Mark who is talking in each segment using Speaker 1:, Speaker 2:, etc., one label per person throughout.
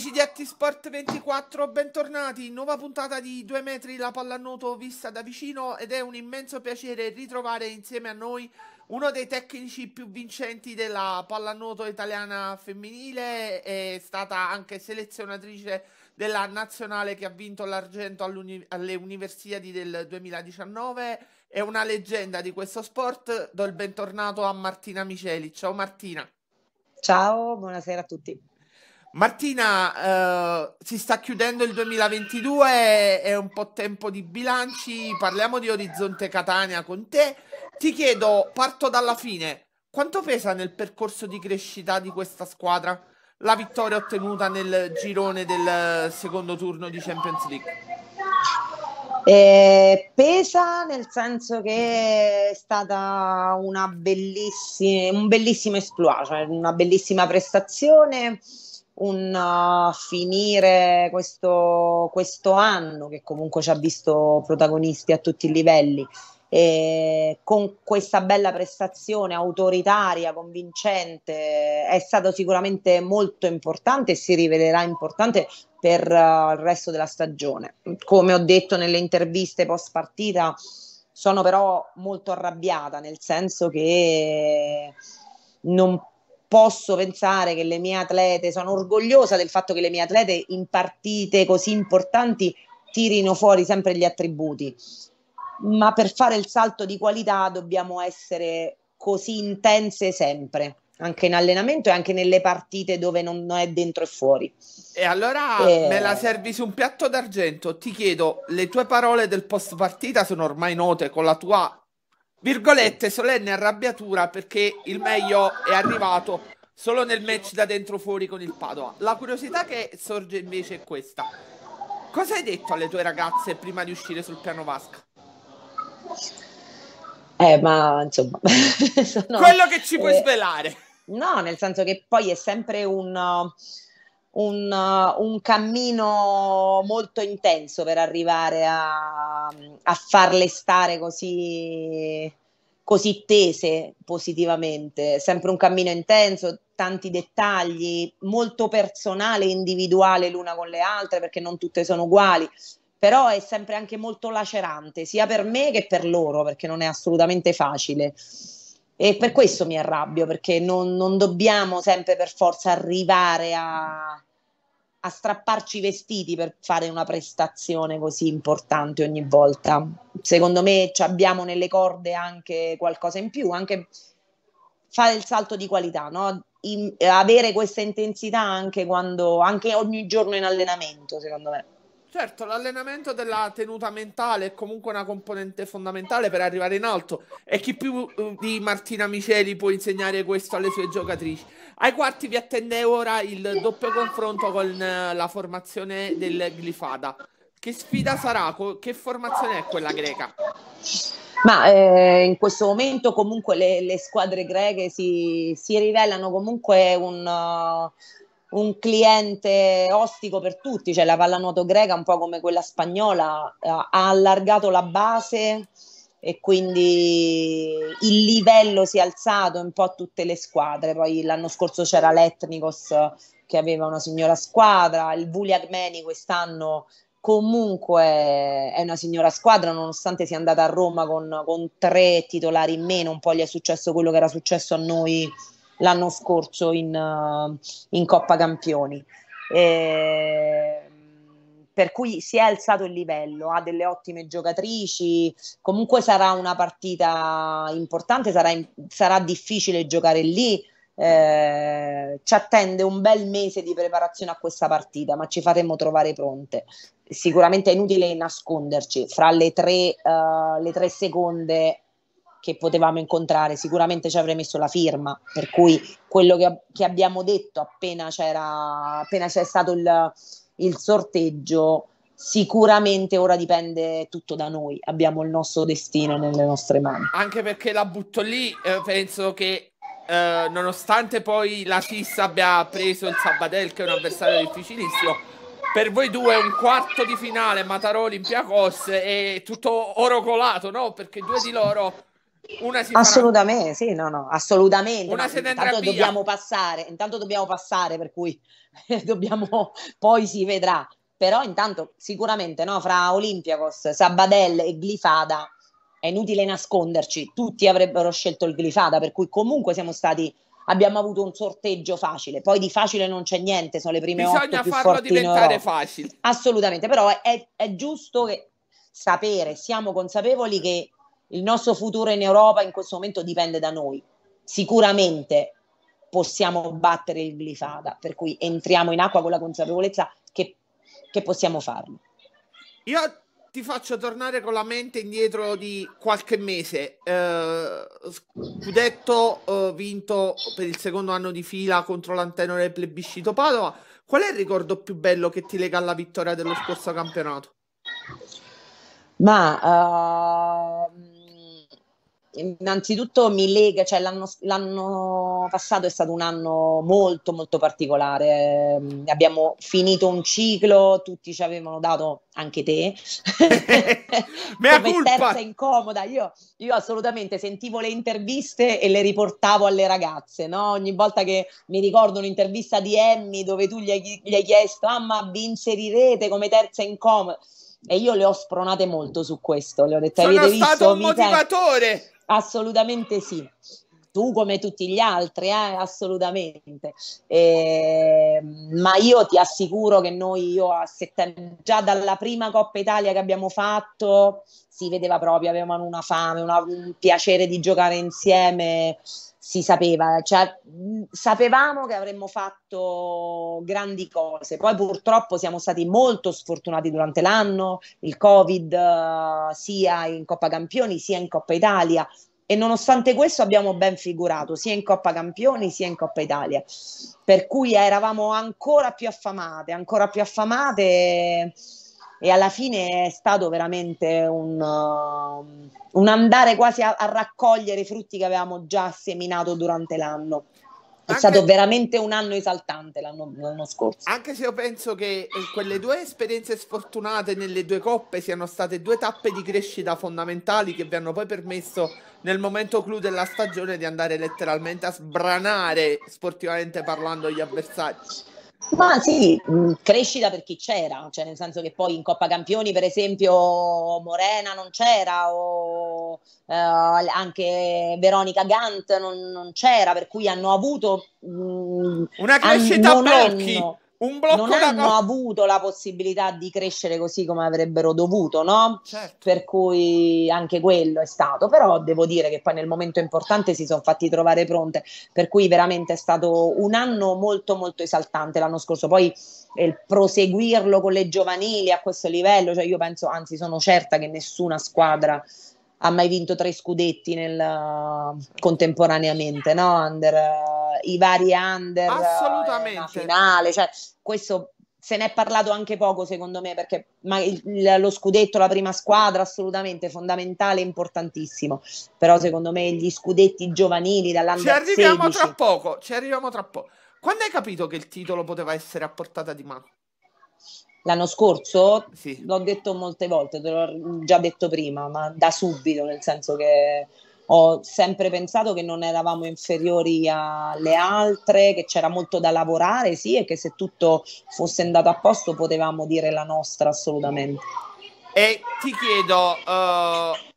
Speaker 1: Amici di Actisport 24, bentornati. Nuova puntata di 2 metri la pallanuoto vista da vicino ed è un immenso piacere ritrovare insieme a noi uno dei tecnici più vincenti della pallanuoto italiana femminile. È stata anche selezionatrice della nazionale che ha vinto l'argento all'uni- alle Universiadi del 2019. È una leggenda di questo sport. Do il bentornato a Martina Miceli. Ciao Martina. Ciao, buonasera a tutti. Martina, eh, si sta chiudendo il 2022, è un po' tempo di bilanci, parliamo di Orizzonte Catania con te. Ti chiedo, parto dalla fine, quanto pesa nel percorso di crescita di questa squadra la vittoria ottenuta nel girone del secondo turno di Champions League?
Speaker 2: Eh, pesa nel senso che è stata una bellissima, un bellissimo esploit, cioè una bellissima prestazione un uh, finire questo, questo anno che comunque ci ha visto protagonisti a tutti i livelli. E con questa bella prestazione autoritaria, convincente, è stato sicuramente molto importante e si rivelerà importante per uh, il resto della stagione. Come ho detto nelle interviste post partita, sono però molto arrabbiata, nel senso che non posso pensare che le mie atlete, sono orgogliosa del fatto che le mie atlete in partite così importanti tirino fuori sempre gli attributi, ma per fare il salto di qualità dobbiamo essere così intense sempre anche in allenamento e anche nelle partite dove non, non è dentro e fuori.
Speaker 1: E allora e... Eh. me la servi su un piatto d'argento. Ti chiedo, le tue parole del post partita sono ormai note, con la tua Virgolette, solenne arrabbiatura perché il meglio è arrivato solo nel match da dentro fuori con il Padova. La curiosità che sorge invece è questa. Cosa hai detto alle tue ragazze prima di uscire sul piano Vasca?
Speaker 2: Eh, ma insomma...
Speaker 1: sono, Quello che ci puoi eh, svelare.
Speaker 2: No, nel senso che poi è sempre un... Uh un, uh, un cammino molto intenso per arrivare a, a farle stare così, così tese positivamente, sempre un cammino intenso, tanti dettagli, molto personale e individuale l'una con le altre perché non tutte sono uguali, però è sempre anche molto lacerante sia per me che per loro perché non è assolutamente facile. E per questo mi arrabbio, perché non, non dobbiamo sempre per forza arrivare a, a strapparci i vestiti per fare una prestazione così importante ogni volta. Secondo me abbiamo nelle corde anche qualcosa in più, anche fare il salto di qualità, no? In, avere questa intensità anche, quando, anche ogni giorno in allenamento, secondo me.
Speaker 1: Certo, l'allenamento della tenuta mentale è comunque una componente fondamentale per arrivare in alto e chi più eh, di Martina Miceli può insegnare questo alle sue giocatrici. Ai quarti vi attende ora il doppio confronto con eh, la formazione del Glifada. Che sfida sarà? Che formazione è quella greca?
Speaker 2: Ma eh, in questo momento comunque le, le squadre greche si, si rivelano comunque un, uh, un cliente ostico per tutti, cioè la pallanuoto greca, un po' come quella spagnola, eh, ha allargato la base e quindi il livello si è alzato un po' a tutte le squadre. Poi l'anno scorso c'era l'Etnicos che aveva una signora squadra, il Vuliagmeni quest'anno comunque è una signora squadra, nonostante sia andata a Roma con, con tre titolari in meno, un po' gli è successo quello che era successo a noi l'anno scorso in, eh, in Coppa Campioni. E per cui si è alzato il livello, ha delle ottime giocatrici, comunque sarà una partita importante, sarà, sarà difficile giocare lì, eh, ci attende un bel mese di preparazione a questa partita, ma ci faremo trovare pronte. Sicuramente è inutile nasconderci, fra le tre, uh, le tre seconde che potevamo incontrare, sicuramente ci avrei messo la firma, per cui quello che, che abbiamo detto appena, c'era, appena c'è stato il, il sorteggio, sicuramente ora dipende tutto da noi, abbiamo il nostro destino nelle nostre mani.
Speaker 1: Anche perché la butto lì, eh, penso che eh, nonostante poi la Tissa abbia preso il Sabadell che è un avversario difficilissimo, per voi due un quarto di finale Matarò Olympiacos è tutto oro colato, no? Perché due di loro una si assolutamente,
Speaker 2: farà... sì, no, no, assolutamente. Una intanto dobbiamo passare, intanto dobbiamo passare, per cui dobbiamo, poi si vedrà. Però intanto sicuramente no, fra Olympiakos, Sabadell e Glifada è inutile nasconderci, tutti avrebbero scelto il Glifada, per cui comunque siamo stati abbiamo avuto un sorteggio facile. Poi di facile non c'è niente, sono le prime Bisogna otto più farlo diventare facile. Assolutamente, però è, è giusto che sapere, siamo consapevoli che il nostro futuro in Europa in questo momento dipende da noi. Sicuramente possiamo battere il glifada, per cui entriamo in acqua con la consapevolezza che, che possiamo farlo.
Speaker 1: Io ti faccio tornare con la mente indietro di qualche mese. Eh, scudetto eh, vinto per il secondo anno di fila contro l'antenno del plebiscito Padova. Qual è il ricordo più bello che ti lega alla vittoria dello scorso campionato?
Speaker 2: Ma uh innanzitutto mi lega, cioè l'anno, l'anno, passato è stato un anno molto molto particolare, ehm, abbiamo finito un ciclo, tutti ci avevano dato, anche te, Mea come colpa. terza incomoda, io, io, assolutamente sentivo le interviste e le riportavo alle ragazze, no? ogni volta che mi ricordo un'intervista di Emmy dove tu gli hai, gli hai chiesto, ah ma vi inserirete come terza incomoda? e io le ho spronate molto su questo. Le ho detto: Sono Avete stato visto? un motivatore. Assolutamente sì. Tu come tutti gli altri, eh? assolutamente. Eh, ma io ti assicuro che noi, io a settembre, già dalla prima Coppa Italia che abbiamo fatto, si vedeva proprio, avevano una fame, una, un piacere di giocare insieme si sapeva, cioè, sapevamo che avremmo fatto grandi cose, poi purtroppo siamo stati molto sfortunati durante l'anno, il Covid eh, sia in Coppa Campioni sia in Coppa Italia e nonostante questo abbiamo ben figurato sia in Coppa Campioni sia in Coppa Italia, per cui eravamo ancora più affamate, ancora più affamate. E e alla fine è stato veramente un, uh, un andare quasi a, a, raccogliere i frutti che avevamo già seminato durante l'anno. È anche stato veramente un anno esaltante l'anno, l'anno,
Speaker 1: scorso. Anche se io penso che eh, quelle due esperienze sfortunate nelle due coppe siano state due tappe di crescita fondamentali che vi hanno poi permesso nel momento clou della stagione di andare letteralmente a sbranare sportivamente parlando gli avversari.
Speaker 2: Ma sì, mm,
Speaker 1: crescita per chi c'era, cioè nel senso che poi in Coppa Campioni per esempio
Speaker 2: Morena non c'era o eh, anche Veronica Gant non, non, c'era, per cui hanno avuto... Mh, mm, Una crescita a blocchi! Hanno,
Speaker 1: un blocco non hanno no-
Speaker 2: avuto la possibilità di crescere così come avrebbero dovuto, no? Certo. Per cui anche quello è stato, però devo dire che poi nel momento importante si sono fatti trovare pronte, per cui veramente è stato un anno molto molto esaltante l'anno scorso, poi eh, il proseguirlo con le giovanili a questo livello, cioè io penso, anzi sono certa che nessuna squadra ha mai vinto tre scudetti nel, eh, contemporaneamente, no? Under, eh, I vari under, eh,
Speaker 1: Assolutamente. la finale,
Speaker 2: cioè questo se ne è parlato anche poco secondo me perché il, lo scudetto, la prima squadra assolutamente fondamentale, importantissimo, però secondo me gli scudetti
Speaker 1: giovanili dall'anno Ci arriviamo 16... tra poco, ci arriviamo tra poco. Quando hai capito che il titolo poteva essere a portata di mano?
Speaker 2: l'anno scorso,
Speaker 1: sì. l'ho detto molte volte, te
Speaker 2: l'ho già detto prima, ma da subito, nel senso che ho sempre pensato che non eravamo inferiori alle altre, che c'era molto da lavorare, sì, e che se tutto fosse andato a posto potevamo dire la nostra assolutamente.
Speaker 1: E ti chiedo, uh,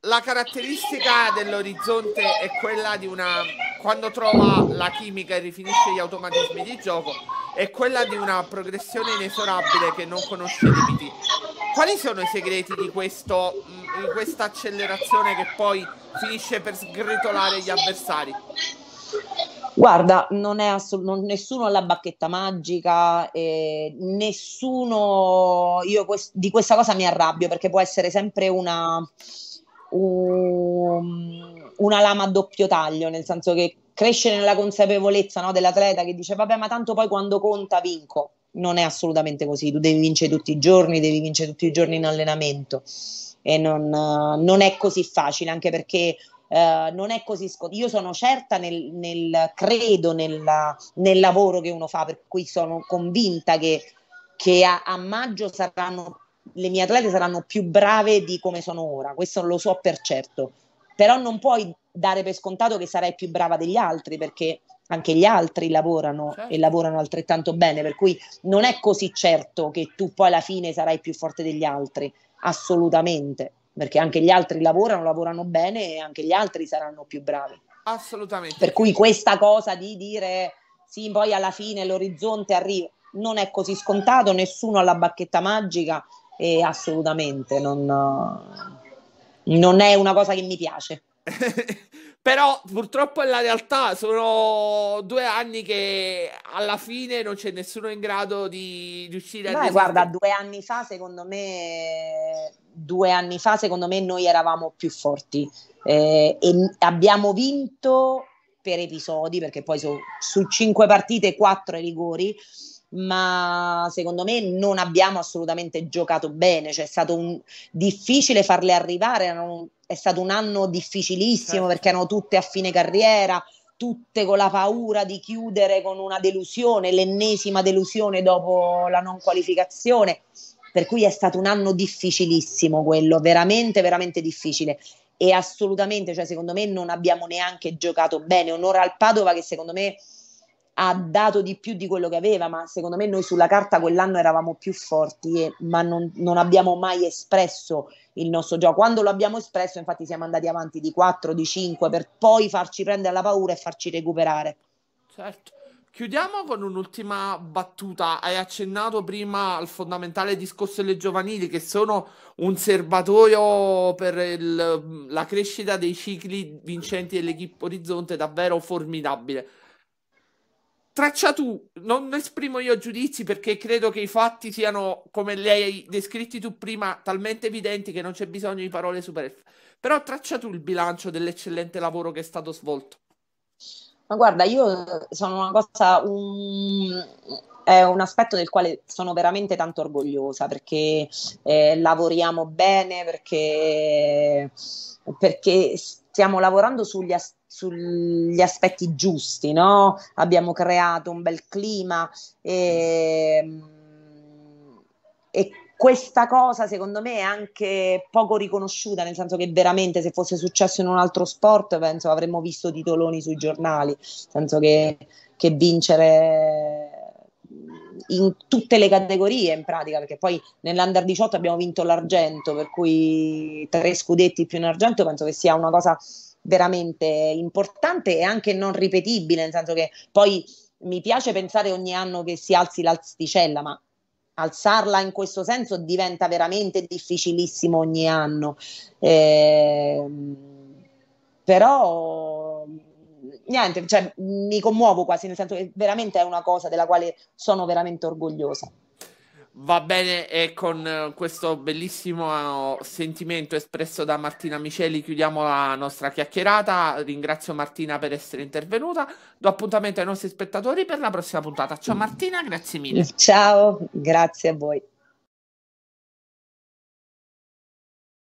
Speaker 1: la caratteristica dell'orizzonte è quella di una, quando trova la chimica e rifinisce gli automatismi di gioco, è quella di una progressione inesorabile che non conosce limiti. Quali sono i segreti di, questo, mm, di questa accelerazione che poi finisce per sgretolare gli avversari?
Speaker 2: Guarda, non è assolut- non, nessuno ha la bacchetta magica, eh, nessuno, io quest- di questa cosa mi arrabbio perché può essere sempre una, um, una lama a doppio taglio, nel senso che cresce nella consapevolezza no, dell'atleta che dice vabbè ma tanto poi quando conta vinco, non è assolutamente così, tu devi vincere tutti i giorni, devi vincere tutti i giorni in allenamento e non, non è così facile anche perché eh, non è così scontato. Io sono certa nel, nel credo nella, nel lavoro che uno fa, per cui sono convinta che, che a, a maggio saranno le mie atlete saranno più brave di come sono ora, questo lo so per certo, però non puoi dare per scontato che sarai più brava degli altri perché anche gli altri lavorano certo. e lavorano altrettanto bene, per cui non è così certo che tu poi alla fine sarai più forte degli altri, assolutamente perché anche gli altri lavorano, lavorano bene e anche gli altri saranno più bravi.
Speaker 1: Assolutamente. Per
Speaker 2: cui questa cosa di dire sì, poi alla fine l'orizzonte arriva, non è così scontato, nessuno ha la bacchetta magica e assolutamente non, non è una cosa che mi piace.
Speaker 1: Però purtroppo è la realtà, sono due anni che alla fine non c'è nessuno in grado di riuscire a... guarda, due anni fa secondo me, due anni
Speaker 2: fa secondo me noi eravamo più forti eh, e abbiamo vinto per episodi, perché poi su, su cinque partite quattro ai rigori, ma secondo me non abbiamo assolutamente giocato bene, cioè è stato un, difficile farle arrivare, erano, è stato un anno difficilissimo certo. perché erano tutte a fine carriera, tutte con la paura di chiudere con una delusione, l'ennesima delusione dopo la non qualificazione, per cui è stato un anno difficilissimo quello, veramente, veramente difficile e assolutamente, cioè secondo me non abbiamo neanche giocato bene, onora al Padova che secondo me ha dato di più di quello che aveva, ma secondo me noi sulla carta quell'anno eravamo più forti, e, ma non, non, abbiamo mai espresso il nostro gioco. Quando lo abbiamo espresso, infatti, siamo andati avanti di 4, di 5 per poi farci prendere la paura e farci recuperare.
Speaker 1: Certo. Chiudiamo con un'ultima battuta. Hai accennato prima al fondamentale discorso delle giovanili, che sono un serbatoio per il, la crescita dei cicli vincenti dell'equipe Orizzonte davvero formidabile Traccia tu, non esprimo io giudizi perché credo che i fatti siano, come li hai descritti tu prima, talmente evidenti che non c'è bisogno di parole superflue. Però traccia tu il bilancio dell'eccellente lavoro che è stato svolto.
Speaker 2: Ma guarda, io sono una cosa, un, è un aspetto del quale sono veramente tanto orgogliosa perché eh, lavoriamo bene, perché, perché stiamo lavorando sugli aspetti sugli aspetti giusti, no? Abbiamo creato un bel clima e, e, questa cosa secondo me è anche poco riconosciuta, nel senso che veramente se fosse successo in un altro sport penso avremmo visto titoloni sui giornali, nel senso che, che vincere in tutte le categorie in pratica, perché poi nell'Under 18 abbiamo vinto l'argento, per cui tre scudetti più un argento penso che sia una cosa veramente importante e anche non ripetibile, nel senso che poi mi piace pensare ogni anno che si alzi l'alsticella, ma alzarla in questo senso diventa veramente difficilissimo ogni anno. Eh, però niente, cioè, mi commuovo quasi, nel senso che veramente è una cosa della quale sono veramente orgogliosa.
Speaker 1: Va bene, e con eh, questo bellissimo eh, sentimento espresso da Martina Miceli chiudiamo la nostra chiacchierata. Ringrazio Martina per essere intervenuta. Do appuntamento ai nostri spettatori per la prossima puntata. Ciao Martina, grazie mille.
Speaker 2: Ciao, grazie a voi.